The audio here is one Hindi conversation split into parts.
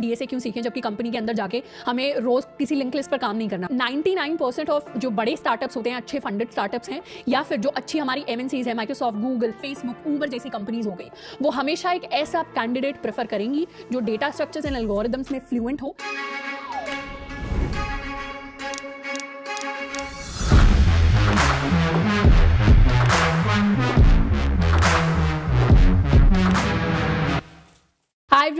डी से क्यों सीखें जबकि कंपनी के अंदर जाके हमें रोज किसी लिंक लिस्ट पर काम नहीं करना 99% ऑफ जो बड़े स्टार्टअप्स होते हैं अच्छे फंडेड स्टार्टअप्स हैं या फिर जो अच्छी हमारी एम है माइक्रोसॉफ्ट गूगल फेसबुक ऊबर जैसी कंपनीज हो गई वो हमेशा एक ऐसा कैंडिडेट प्रेफर करेंगी जो डेटा स्ट्रक्चर्स एंड एल्गोरिदम्स में फ्लुएंट हो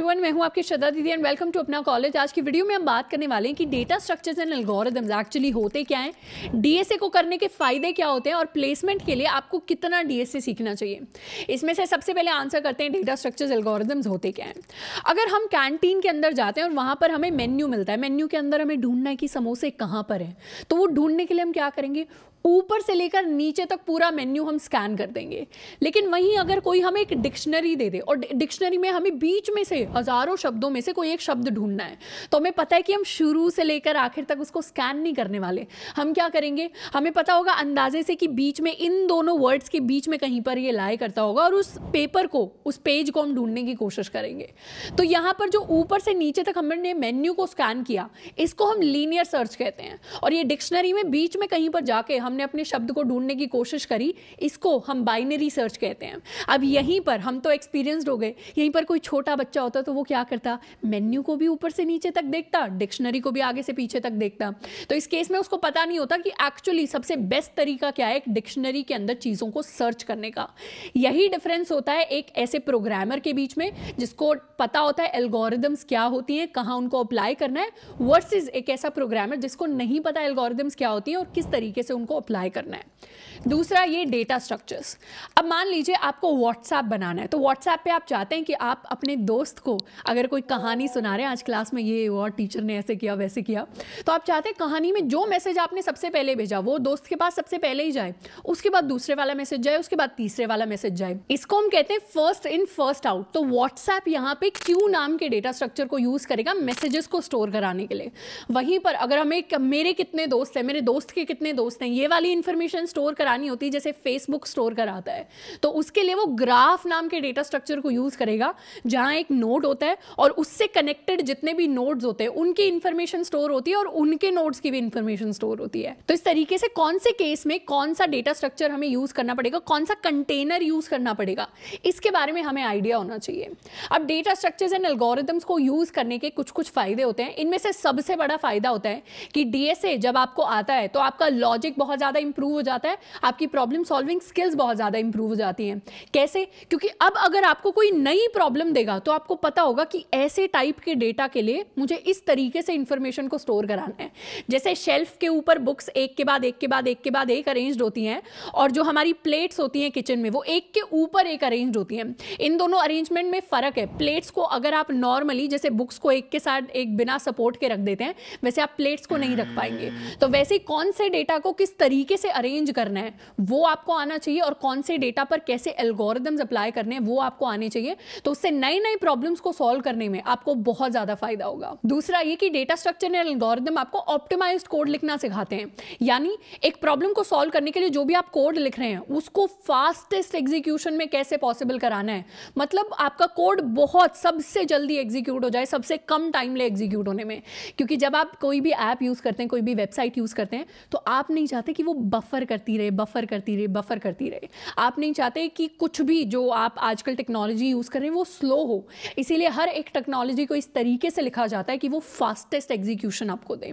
एवरीवन मैं हूं आपकी Shraddha didi and welcome to Apna college आज की वीडियो में हम बात करने वाले हैं कि data structures and algorithms actually होते क्या हैं डीएसए को करने के फायदे क्या होते हैं और प्लेसमेंट के लिए आपको कितना डीएसए सीखना चाहिए इसमें से सबसे पहले आंसर करते हैं डेटा स्ट्रक्चर्स एल्गोरिदम्स होते क्या हैं अगर हम कैंटीन के अंदर जाते हैं और वहाँ पर हमें मेन्यू मिलता है मेन्यू के अंदर हमें ढूंढना है कि समोसे कहाँ पर हैं तो वो ढूंढने के लिए हम क्या करेंगे ऊपर से लेकर नीचे तक पूरा मेन्यू हम स्कैन कर देंगे लेकिन वहीं अगर कोई हमें एक डिक्शनरी दे दे और डिक्शनरी में हमें बीच में से हज़ारों शब्दों में से कोई एक शब्द ढूंढना है तो हमें पता है कि हम शुरू से लेकर आखिर तक उसको स्कैन नहीं करने वाले हम क्या करेंगे हमें पता होगा अंदाजे से कि बीच में इन दोनों वर्ड्स के बीच में कहीं पर ये लाए करता होगा और उस पेपर को उस पेज को हम ढूंढने की कोशिश करेंगे तो यहाँ पर जो ऊपर से नीचे तक हमने मेन्यू को स्कैन किया इसको हम लीनियर सर्च कहते हैं और ये डिक्शनरी में बीच में कहीं पर जाके हम हमने अपने शब्द को ढूंढने की कोशिश करी इसको हम बाइनरी सर्च कहते हैं अब यहीं पर हम तो एक्सपीरियंसड हो गए यहीं पर कोई छोटा बच्चा होता तो वो क्या करता मेन्यू को भी ऊपर से नीचे तक देखता डिक्शनरी को भी आगे से पीछे तक देखता तो इस केस में उसको पता नहीं होता कि एक्चुअली सबसे बेस्ट तरीका क्या है एक डिक्शनरी के अंदर चीज़ों को सर्च करने का यही डिफरेंस होता है एक ऐसे प्रोग्रामर के बीच में जिसको पता होता है एल्गोरिदम्स क्या होती हैं कहाँ उनको अप्लाई करना है वर्सेस एक ऐसा प्रोग्रामर जिसको नहीं पता एल्गोरिदम्स क्या होती हैं और किस तरीके से उनको अप्लाई करना है दूसरा ये डेटा स्ट्रक्चर्स अब मान लीजिए आपको व्हाट्सएप बनाना है तो व्हाट्सएप पे आप चाहते हैं कि आप अपने दोस्त को अगर कोई कहानी सुना रहे हैं आज क्लास में ये और टीचर ने ऐसे किया वैसे किया तो आप चाहते हैं कहानी में जो मैसेज आपने सबसे पहले भेजा वो दोस्त के पास सबसे पहले ही जाए उसके बाद दूसरे वाला मैसेज जाए उसके बाद तीसरे वाला मैसेज जाए इसको हम कहते हैं फर्स्ट इन फर्स्ट आउट तो व्हाट्सएप यहाँ पे क्यू नाम के डेटा स्ट्रक्चर को यूज़ करेगा मैसेजेस को स्टोर कराने के लिए वहीं पर अगर हमें मेरे कितने दोस्त हैं मेरे दोस्त के कितने दोस्त हैं ये वाली इन्फॉर्मेशन स्टोर करानी होती है जैसे फेसबुक स्टोर कराता है तो उसके लिए वो ग्राफ नाम के डेटा स्ट्रक्चर को यूज़ करेगा जहाँ एक नोड होता है और उससे कनेक्टेड जितने भी नोड्स होते हैं उनकी इन्फॉर्मेशन स्टोर होती है और उनके नोड्स की भी इन्फॉर्मेशन स्टोर होती है तो इस तरीके से कौन से केस में कौन सा डेटा स्ट्रक्चर हमें यूज़ करना पड़ेगा कौन सा कंटेनर यूज़ करना पड़ेगा इसके बारे में हमें आइडिया होना चाहिए अब डेटा स्ट्रक्चर्स एंड एल्गोरिदम्स को यूज़ करने के कुछ कुछ फ़ायदे होते हैं इनमें से सबसे बड़ा फ़ायदा होता है कि डीएसए जब आपको आता है तो आपका लॉजिक बहुत बहुत ज़्यादा इंप्रूव हो जाता है आपकी प्रॉब्लम सॉल्विंग स्किल्स बहुत ज़्यादा इंप्रूव हो जाती हैं कैसे क्योंकि अब अगर आपको कोई नई प्रॉब्लम देगा तो आपको पता होगा कि ऐसे टाइप के डेटा के लिए मुझे इस तरीके से इंफॉर्मेशन को स्टोर कराना है जैसे शेल्फ के ऊपर बुक्स एक के बाद एक के बाद एक के बाद एक अरेंज होती हैं और जो हमारी प्लेट्स होती हैं किचन में वो एक के ऊपर एक अरेंज होती हैं इन दोनों अरेंजमेंट में फ़र्क है प्लेट्स को अगर आप नॉर्मली जैसे बुक्स को एक के साथ एक बिना सपोर्ट के रख देते हैं वैसे आप प्लेट्स को नहीं रख पाएंगे तो वैसे कौन से डेटा को किस तरीके तरीके से अरेंज करना है वो आपको आना चाहिए और कौन से डेटा पर कैसे एल्गोरिदम्स अप्लाई करने हैं वो आपको आने चाहिए तो उससे नई नई प्रॉब्लम्स को सॉल्व करने में आपको बहुत ज़्यादा फायदा होगा दूसरा ये कि डेटा स्ट्रक्चर एंड एल्गोरिदम आपको ऑप्टिमाइज कोड लिखना सिखाते हैं यानी एक प्रॉब्लम को सॉल्व करने के लिए जो भी आप कोड लिख रहे हैं उसको फास्टेस्ट एग्जीक्यूशन में कैसे पॉसिबल कराना है मतलब आपका कोड बहुत सबसे जल्दी एग्जीक्यूट हो जाए सबसे कम टाइम ले एग्जीक्यूट होने में क्योंकि जब आप कोई भी ऐप यूज़ करते हैं कोई भी वेबसाइट यूज़ करते हैं तो आप नहीं चाहते कि वो बफर करती रहे बफर करती रहे बफर करती रहे आप नहीं चाहते कि कुछ भी जो आप आजकल टेक्नोलॉजी यूज़ कर रहे हैं वो स्लो हो इसीलिए हर एक टेक्नोलॉजी को इस तरीके से लिखा जाता है कि वो फास्टेस्ट एग्जीक्यूशन आपको दें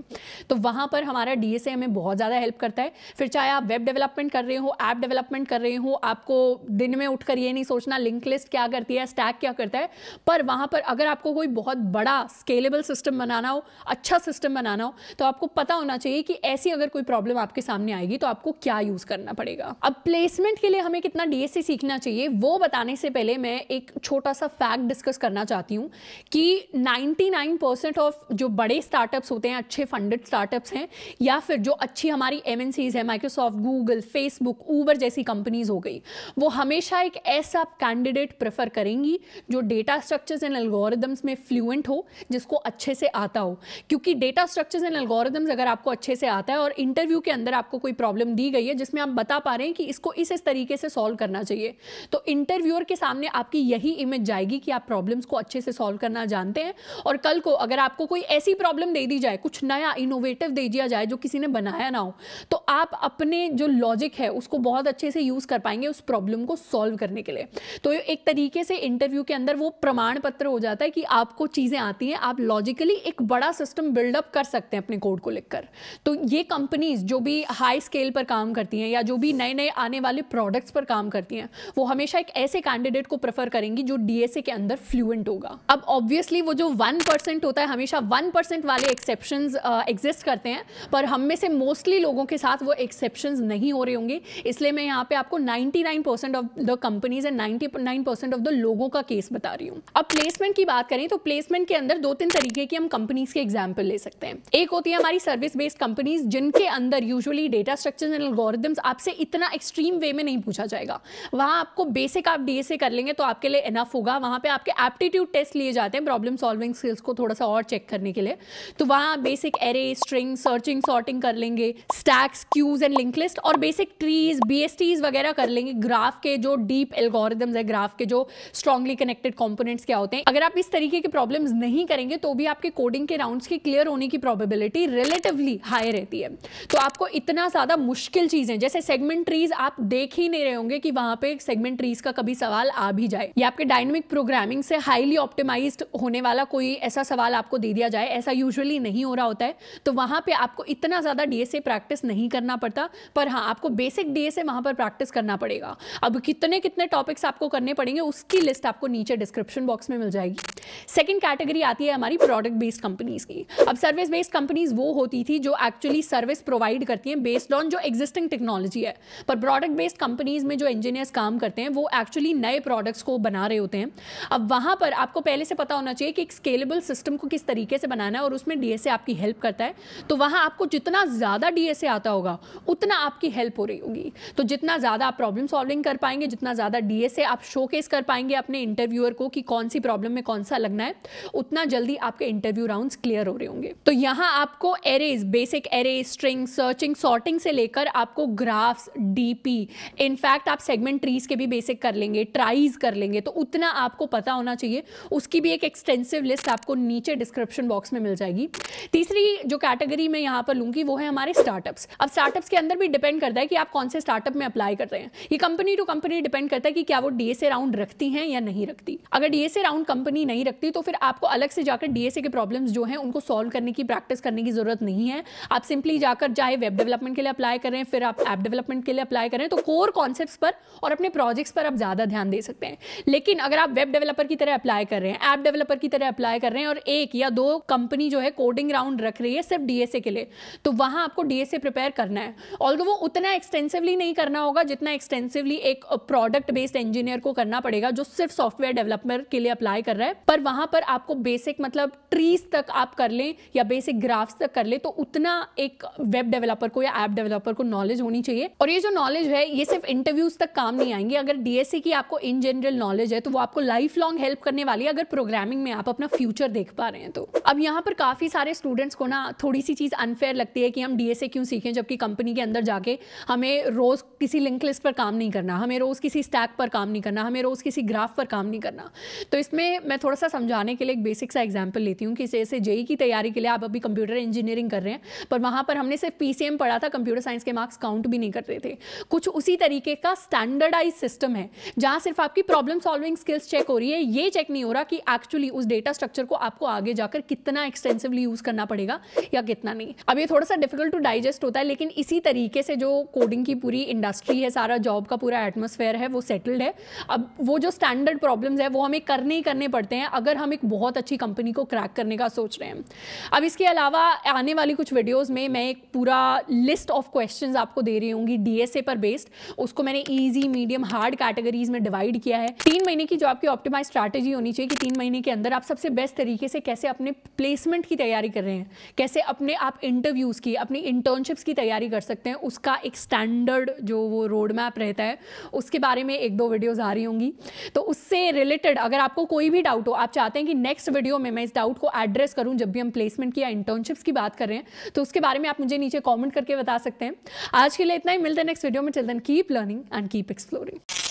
तो वहाँ पर हमारा डी हमें बहुत ज़्यादा हेल्प करता है फिर चाहे आप वेब डेवलपमेंट कर रहे हो ऐप डेवलपमेंट कर रहे हो आपको दिन में उठकर ये नहीं सोचना लिंक लिस्ट क्या करती है स्टैक क्या करता है पर वहाँ पर अगर आपको कोई बहुत बड़ा स्केलेबल सिस्टम बनाना हो अच्छा सिस्टम बनाना हो तो आपको पता होना चाहिए कि ऐसी अगर कोई प्रॉब्लम आपके सामने में आएगी तो आपको क्या यूज करना पड़ेगा अब प्लेसमेंट के लिए हमें कितना डीएससी सीखना चाहिए वो बताने से पहले मैं एक छोटा सा फैक्ट डिस्कस करना चाहती हूँ कि 99% ऑफ जो बड़े स्टार्टअप्स होते हैं अच्छे फंडेड स्टार्टअप्स हैं या फिर जो अच्छी हमारी एम है माइक्रोसॉफ्ट गूगल फेसबुक ऊबर जैसी कंपनीज हो गई वो हमेशा एक ऐसा कैंडिडेट प्रेफर करेंगी जो डेटा स्ट्रक्चर्स एंड एल्गोरिदम्स में फ्लुएंट हो जिसको अच्छे से आता हो क्योंकि डेटा स्ट्रक्चर्स एंड एल्गोरिदम्स अगर आपको अच्छे से आता है और इंटरव्यू के अंदर आपको कोई प्रॉब्लम दी गई है जिसमें आप बता पा रहे हैं कि इसको इस इस तरीके से सॉल्व करना चाहिए तो इंटरव्यूअर के सामने आपकी यही इमेज जाएगी कि आप प्रॉब्लम्स को अच्छे से सॉल्व करना जानते हैं और कल को अगर आपको कोई ऐसी प्रॉब्लम दे दी जाए कुछ नया इनोवेटिव दे दिया जाए जो किसी ने बनाया ना हो तो आप अपने जो लॉजिक है उसको बहुत अच्छे से यूज़ कर पाएंगे उस प्रॉब्लम को सॉल्व करने के लिए तो एक तरीके से इंटरव्यू के अंदर वो प्रमाण पत्र हो जाता है कि आपको चीज़ें आती हैं आप लॉजिकली एक बड़ा सिस्टम बिल्डअप कर सकते हैं अपने कोड को लिखकर तो ये कंपनीज जो भी हाई हाई स्केल पर काम करती हैं या जो भी नए नए आने वाले प्रोडक्ट्स पर काम करती हैं वो हमेशा एक ऐसे कैंडिडेट को प्रेफर करेंगी जो डीएसए के अंदर फ्लुएंट होगा अब ऑब्वियसली वो जो वन परसेंट होता है हमेशा वन परसेंट वाले एक्सेप्शन एग्जिस्ट करते हैं पर हम में से मोस्टली लोगों के साथ वो एक्सेप्शन नहीं हो रहे होंगे इसलिए मैं यहाँ पे आपको ninety of the companies and ninety of the लोगों का केस बता रही हूँ अब प्लेसमेंट की बात करें तो प्लेसमेंट के अंदर दो तीन तरीके की हम कंपनीज के एग्जाम्पल ले सकते हैं एक होती है हमारी सर्विस बेस्ड कंपनीज जिनके अंदर usually data structure and algorithms आपसे इतना एक्सट्रीम वे में नहीं पूछा जाएगा वहाँ आपको बेसिक आप डी कर लेंगे तो आपके लिए इनफ होगा वहाँ पर आपके एप्टीट्यूड टेस्ट लिए जाते हैं प्रॉब्लम सॉल्विंग स्किल्स को थोड़ा सा और चेक करने के लिए तो वहाँ basic array string searching sorting कर लेंगे stacks queues and link list और बेसिक ट्रीज बी वगैरह कर लेंगे ग्राफ के जो डीप एल्गोरिदम्स है ग्राफ के जो स्ट्रांगली कनेक्टेड कॉम्पोनेंट्स क्या होते हैं अगर आप इस तरीके के प्रॉब्लम्स नहीं करेंगे तो भी आपके कोडिंग के राउंड्स के क्लियर होने की प्रॉबिलिटी रिलेटिवली हाई रहती है तो आपको इतना ज़्यादा मुश्किल चीज़ें जैसे सेगमेंट ट्रीज आप देख ही नहीं रहे होंगे कि वहाँ पे सेगमेंट ट्रीज का कभी सवाल आ भी जाए या आपके डायनेमिक प्रोग्रामिंग से हाईली ऑप्टिमाइज होने वाला कोई ऐसा सवाल आपको दे दिया जाए ऐसा यूजली नहीं हो रहा होता है तो वहाँ पर आपको इतना ज़्यादा डी प्रैक्टिस नहीं करना पड़ता पर हाँ आपको बेसिक डी एस पर प्रैक्टिस करना पड़ेगा अब कितने कितने टॉपिक्स आपको करने पड़ेंगे उसकी लिस्ट आपको नीचे डिस्क्रिप्शन बॉक्स में मिल जाएगी सेकेंड कैटेगरी आती है हमारी प्रोडक्ट बेस्ड कंपनीज की अब सर्विस बेस्ड कंपनीज वो होती थी जो एक्चुअली सर्विस प्रोवाइड करती हैं बेस्ड ऑन जो एग्जिस्टिंग टेक्नोलॉजी है पर प्रोडक्ट बेस्ड कंपनीज में जो इंजीनियर्स काम करते हैं वो एक्चुअली नए प्रोडक्ट्स को बना रहे होते हैं अब वहाँ पर आपको पहले से पता होना चाहिए कि एक स्केलेबल सिस्टम को किस तरीके से बनाना है और उसमें डी आपकी हेल्प करता है तो वहाँ आपको जितना ज़्यादा डी आता होगा उतना आपकी हेल्प हो रही होगी तो जितना ज़्यादा आप प्रॉब्लम सॉल्विंग कर पाएंगे जितना ज़्यादा डी आप शोकेस कर पाएंगे अपने इंटरव्यूअर को कि कौन सी प्रॉब्लम में कौन सा लगना है उतना जल्दी आपके इंटरव्यू राउंड्स क्लियर हो रहे होंगे तो यहाँ आपको arrays basic arrays string searching sort plotting से लेकर आपको ग्राफ्स डीपी इनफैक्ट आप सेगमेंट ट्रीज के भी बेसिक कर लेंगे ट्राइज कर लेंगे तो उतना आपको पता होना चाहिए उसकी भी एक एक्सटेंसिव लिस्ट आपको नीचे डिस्क्रिप्शन बॉक्स में मिल जाएगी तीसरी जो कैटेगरी मैं यहाँ पर लूँगी वो है हमारे स्टार्टअप्स अब स्टार्टअप्स के अंदर भी डिपेंड करता है कि आप कौन से स्टार्टअप में अप्लाई कर रहे हैं ये कंपनी टू कंपनी डिपेंड करता है कि क्या वो डीएसए राउंड रखती हैं या नहीं रखती अगर डीएसए राउंड कंपनी नहीं रखती तो फिर आपको अलग से जाकर डीएसए के प्रॉब्लम्स जो हैं उनको सॉल्व करने की प्रैक्टिस करने की जरूरत नहीं है आप सिंपली जाकर चाहे वेब डेवलपमेंट के लिए अप्लाई कर रहे हैं फिर आप ऐप डेवलपमेंट के लिए अप्लाई कर रहे हैं तो कोर कॉन्सेप्ट्स पर और अपने प्रोजेक्ट्स पर आप ज़्यादा ध्यान दे सकते हैं लेकिन अगर आप वेब डेवलपर की तरह अप्लाई कर रहे हैं ऐप डेवलपर की तरह अप्लाई कर रहे हैं और एक या दो कंपनी जो है कोडिंग राउंड रख रही है सिर्फ डीएसए के लिए तो वहाँ आपको डीएसए प्रिपेयर करना है ऑल वो उतना एक्सटेंसिवली नहीं करना होगा जितना एक्सटेंसिवली एक प्रोडक्ट बेस्ड इंजीनियर को करना पड़ेगा जो सिर्फ सॉफ्टवेयर डेवलपर के लिए अप्लाई कर रहा है पर वहाँ पर आपको बेसिक मतलब ट्रीज तक आप कर लें या बेसिक ग्राफ्स तक कर लें तो उतना एक वेब डेवलपर को या ऐप डेवलपर को नॉलेज होनी चाहिए और ये जो नॉलेज है ये सिर्फ इंटरव्यूज तक काम नहीं आएंगे अगर डीएससी की आपको इन जनरल नॉलेज है तो वो आपको लाइफ लॉन्ग हेल्प करने वाली है अगर प्रोग्रामिंग में आप अपना फ्यूचर देख पा रहे हैं तो अब यहाँ पर काफ़ी सारे स्टूडेंट्स को ना थोड़ी सी चीज़ अनफेयर लगती है कि हम डीएसए क्यों सीखें जबकि कंपनी के अंदर जाके हमें रोज़ किसी लिंक लिस्ट पर काम नहीं करना हमें रोज़ किसी स्टैक पर काम नहीं करना हमें रोज़ किसी ग्राफ पर काम नहीं करना तो इसमें मैं थोड़ा सा समझाने के लिए एक बेसिक सा एग्जाम्पल लेती हूँ कि जैसे जेई e की तैयारी के लिए आप अभी कंप्यूटर इंजीनियरिंग कर रहे हैं पर वहां पर हमने सिर्फ पीसीएम पढ़ा था कंप्यूटर साइंस के मार्क्स काउंट भी नहीं करते थे कुछ उसी तरीके का स्टैंडर्डाइज सिस्टम है जहां सिर्फ आपकी प्रॉब्लम सॉल्विंग स्किल्स चेक हो रही है ये चेक नहीं हो रहा कि एक्चुअली उस डेटा स्ट्रक्चर को आपको आगे जाकर कितना एक्सटेंसिवली यूज करना पड़ेगा या कितना नहीं अब ये थोड़ा सा डिफिकल्ट टू डाइजेस्ट होता है लेकिन इसी तरीके से जो कोडिंग की पूरी इंडस्ट्री है सारा जॉब का पूरा एटमोसफेयर है वो सेटल्ड है अब वो जो स्टैंडर्ड प्रॉब्लम्स है वो हमें करने ही करने पड़ते हैं अगर हम एक बहुत अच्छी कंपनी को क्रैक करने का सोच रहे हैं अब इसके अलावा आने वाली कुछ वीडियोज़ में मैं एक पूरा लिस्ट लिस्ट ऑफ क्वेश्चन आपको दे रही होंगी डीएसए पर बेस्ड उसको मैंने ईजी मीडियम हार्ड कैटेगरीज में डिवाइड किया है तीन महीने की जो आपकी ऑप्टिमाइज स्ट्रैटेजी होनी चाहिए कि तीन महीने के अंदर आप सबसे बेस्ट तरीके से कैसे अपने प्लेसमेंट की तैयारी कर रहे हैं कैसे अपने आप इंटरव्यूज़ की अपनी इंटर्नशिप्स की तैयारी कर सकते हैं उसका एक स्टैंडर्ड जो वो रोड मैप रहता है उसके बारे में एक दो वीडियोज़ आ रही होंगी तो उससे रिलेटेड अगर आपको कोई भी डाउट हो आप चाहते हैं कि नेक्स्ट वीडियो में मैं इस डाउट को एड्रेस करूं जब भी हम प्लेसमेंट की या इंटर्नशिप्स की बात कर रहे हैं तो उसके बारे में आप मुझे नीचे कॉमेंट करके बता बता सकते हैं आज के लिए इतना ही मिलते हैं नेक्स्ट वीडियो में children keep learning and keep exploring